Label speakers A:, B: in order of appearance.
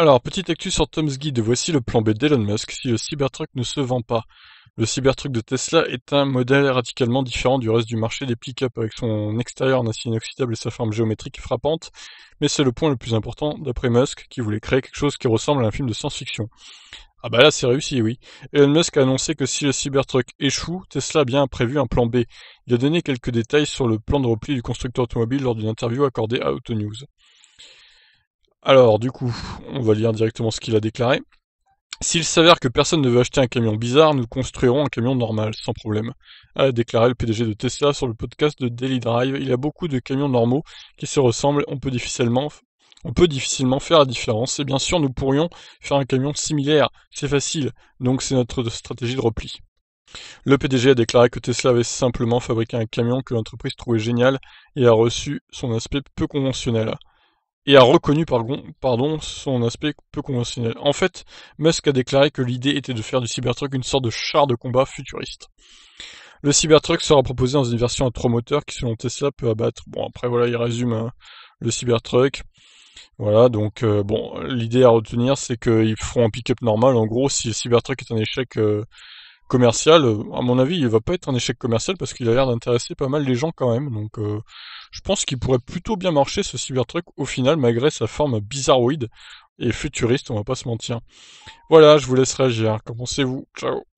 A: Alors, petite actu sur Tom's Guide, voici le plan B d'Elon Musk si le Cybertruck ne se vend pas. Le Cybertruck de Tesla est un modèle radicalement différent du reste du marché des pick-up avec son extérieur en acier inoxydable et sa forme géométrique frappante, mais c'est le point le plus important d'après Musk qui voulait créer quelque chose qui ressemble à un film de science-fiction. Ah bah là c'est réussi oui. Elon Musk a annoncé que si le Cybertruck échoue, Tesla a bien prévu un plan B. Il a donné quelques détails sur le plan de repli du constructeur automobile lors d'une interview accordée à Autonews. Alors, du coup, on va lire directement ce qu'il a déclaré. S'il s'avère que personne ne veut acheter un camion bizarre, nous construirons un camion normal, sans problème, a déclaré le PDG de Tesla sur le podcast de Daily Drive. Il y a beaucoup de camions normaux qui se ressemblent, on peut difficilement, on peut difficilement faire la différence, et bien sûr nous pourrions faire un camion similaire, c'est facile, donc c'est notre stratégie de repli. Le PDG a déclaré que Tesla avait simplement fabriqué un camion que l'entreprise trouvait génial et a reçu son aspect peu conventionnel et a reconnu pardon, son aspect peu conventionnel. En fait, Musk a déclaré que l'idée était de faire du Cybertruck une sorte de char de combat futuriste. Le Cybertruck sera proposé dans une version à trois moteurs qui, selon Tesla, peut abattre. Bon, après, voilà, il résume hein, le Cybertruck. Voilà, donc euh, bon, l'idée à retenir, c'est qu'ils feront un pick-up normal. En gros, si le Cybertruck est un échec euh, commercial, euh, à mon avis, il va pas être un échec commercial parce qu'il a l'air d'intéresser pas mal les gens quand même. Donc, euh, je pense qu'il pourrait plutôt bien marcher ce Cybertruck au final, malgré sa forme bizarroïde et futuriste, on va pas se mentir. Voilà, je vous laisse réagir. commencez vous Ciao